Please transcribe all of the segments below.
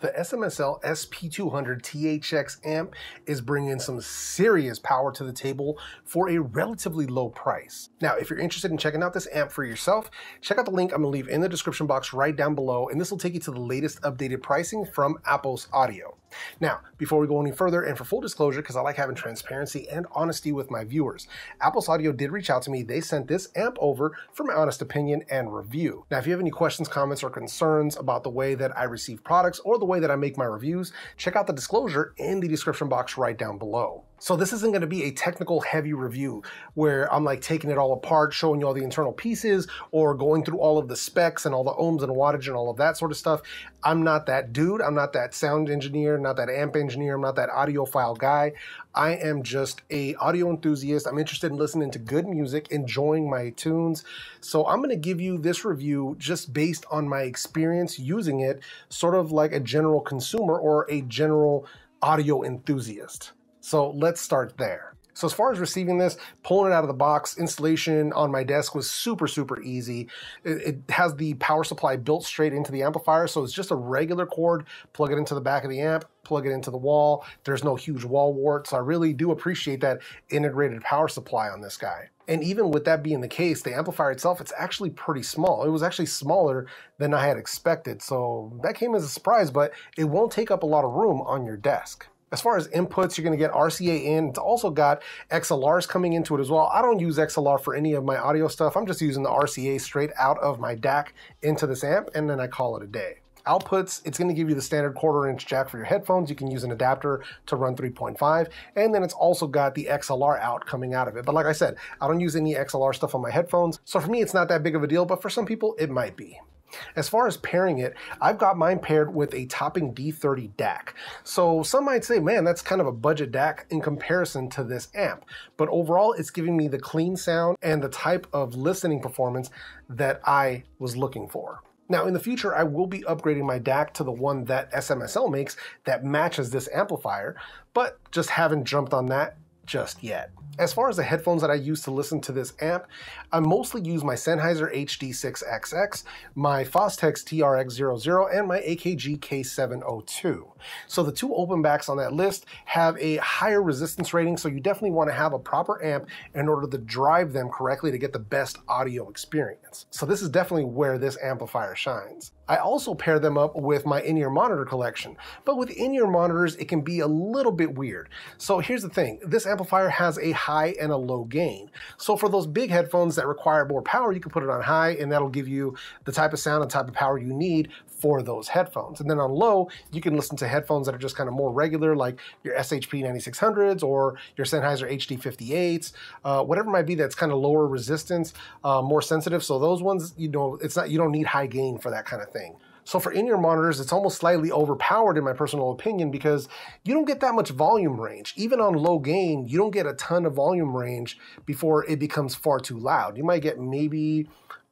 The SMSL SP200 THX amp is bringing some serious power to the table for a relatively low price. Now, if you're interested in checking out this amp for yourself, check out the link I'm gonna leave in the description box right down below, and this will take you to the latest updated pricing from Apple's Audio. Now, before we go any further, and for full disclosure, because I like having transparency and honesty with my viewers, Apple's Audio did reach out to me. They sent this amp over for my honest opinion and review. Now, if you have any questions, comments, or concerns about the way that I receive products or the the way that I make my reviews, check out the disclosure in the description box right down below. So this isn't gonna be a technical heavy review where I'm like taking it all apart, showing you all the internal pieces or going through all of the specs and all the ohms and wattage and all of that sort of stuff. I'm not that dude. I'm not that sound engineer, not that amp engineer. I'm not that audiophile guy. I am just a audio enthusiast. I'm interested in listening to good music, enjoying my tunes. So I'm gonna give you this review just based on my experience using it, sort of like a general consumer or a general audio enthusiast. So let's start there. So as far as receiving this, pulling it out of the box, installation on my desk was super, super easy. It, it, has the power supply built straight into the amplifier, so it's just a regular cord, plug it into the back of the amp, plug it into the wall. There's no huge wall wart, so I really do appreciate that integrated power supply on this guy. And even with that being the case, the amplifier itself, it's actually pretty small. It was actually smaller than I had expected, so that came as a surprise, but it won't take up a lot of room on your desk. As far as inputs, you're going to get RCA in. It's also got XLRs coming into it as well. I don't use XLR for any of my audio stuff. I'm just using the RCA straight out of my DAC into this amp, and then I call it a day outputs, it's going to give you the standard quarter inch jack for your headphones. You can use an adapter to run 3.5. And then it's also got the XLR out coming out of it. But like I said, I don't use any XLR stuff on my headphones. So for me, it's not that big of a deal, but for some people, it might be. As far as pairing it, I've got mine paired with a Topping D30 DAC. So some might say, man, that's kind of a budget DAC in comparison to this amp. But overall, it's giving me the clean sound and the type of listening performance that I was looking for. Now, in the future, I will be upgrading my DAC to the one that SMSL makes that matches this amplifier, but just haven't jumped on that just yet. As far as the headphones that I use to listen to this amp, I mostly use my Sennheiser HD6XX, my Fostex TRX00, and my AKG K702. So the two open backs on that list have a higher resistance rating, so you definitely want to have a proper amp in order to drive them correctly to get the best audio experience. So this is definitely where this amplifier shines. I also pair them up with my in-ear monitor collection. But with in-ear monitors, it can be a little bit weird. So here's the thing, this amplifier has a high and a low gain. So for those big headphones that require more power, you can put it on high and that'll give you the type of sound and type of power you need for those headphones. And then on low, you can listen to headphones that are just kind of more regular, like your SHP 9600s or your Sennheiser HD58s, uh, whatever might be that's kind of lower resistance, uh, more sensitive. So those ones, you know, it's not you don't need high gain for that kind of thing thing. So for in-ear monitors, it's almost slightly overpowered in my personal opinion because you don't get that much volume range. Even on low gain, you don't get a ton of volume range before it becomes far too loud. You might get maybe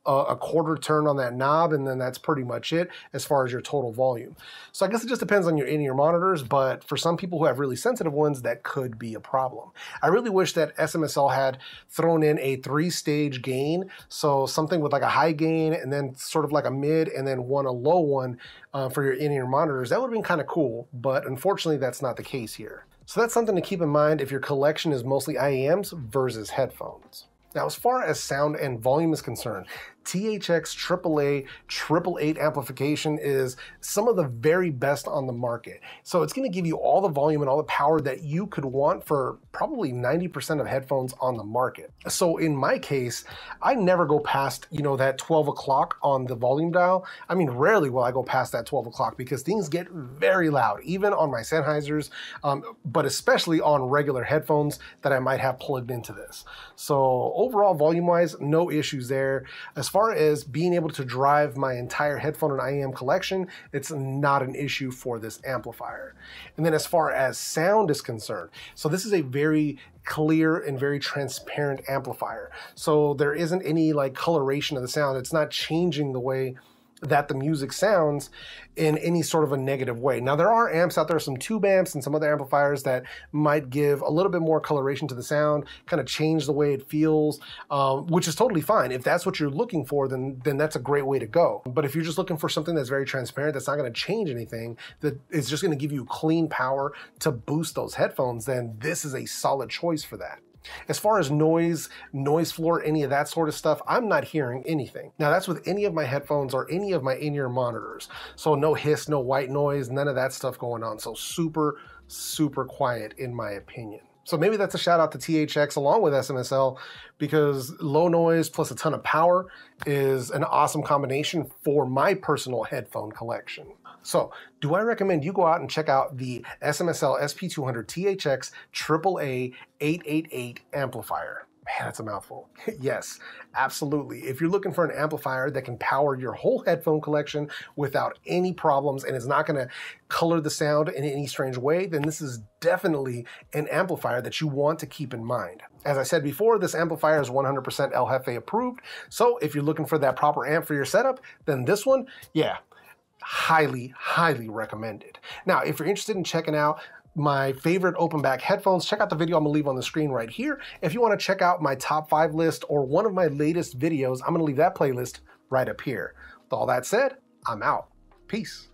a, a quarter turn on that knob, and then that's pretty much it as far as your total volume. So I guess it just depends on your in ear monitors, but for some people who have really sensitive ones, that could be a problem. I really wish that SMSL had thrown in a three stage gain, so something with like a high gain and then sort of like a mid and then one a low one uh, for your in ear monitors. That would have been kind of cool, but unfortunately, that's not the case here. So that's something to keep in mind if your collection is mostly IEMs versus headphones. Now, as far as sound and volume is concerned, THX AAA 888 amplification is some of the very best on the market. So it's going to give you all the volume and all the power that you could want for probably 90% of headphones on the market. So in my case, I never go past, you know, that 12 o'clock on the volume dial. I mean, rarely will I go past that 12 o'clock because things get very loud, even on my Sennheisers, um, but especially on regular headphones that I might have plugged into this. So overall, volume-wise, no issues there. As far as being able to drive my entire headphone and IEM collection, it's not an issue for this amplifier. And then as far as sound is concerned, so this is a very clear and very transparent amplifier. So there isn't any like coloration of the sound. It's not changing the way that the music sounds in any sort of a negative way. Now, there are amps out there, some tube amps and some other amplifiers that might give a little bit more coloration to the sound, kind of change the way it feels, um, which is totally fine. If that's what you're looking for, then, then that's a great way to go. But if you're just looking for something that's very transparent, that's not going to change anything, that is just going to give you clean power to boost those headphones, then this is a solid choice for that. As far as noise, noise floor, any of that sort of stuff, I'm not hearing anything. Now that's with any of my headphones or any of my in-ear monitors. So no hiss, no white noise, none of that stuff going on. So super, super quiet in my opinion. So maybe that's a shout out to THX along with SMSL because low noise plus a ton of power is an awesome combination for my personal headphone collection. So, do I recommend you go out and check out the SMSL SP200 THX AAA 888 amplifier? Man, that's a mouthful. yes, absolutely. If you're looking for an amplifier that can power your whole headphone collection without any problems and is not going to color the sound in any strange way, then this is definitely an amplifier that you want to keep in mind. As I said before, this amplifier is 100% El Jefe approved. So if you're looking for that proper amp for your setup, then this one, yeah, highly, highly recommended. Now, if you're interested in checking out my favorite open back headphones, check out the video I'm gonna leave on the screen right here. If you wanna check out my top five list or one of my latest videos, I'm gonna leave that playlist right up here. With all that said, I'm out. Peace.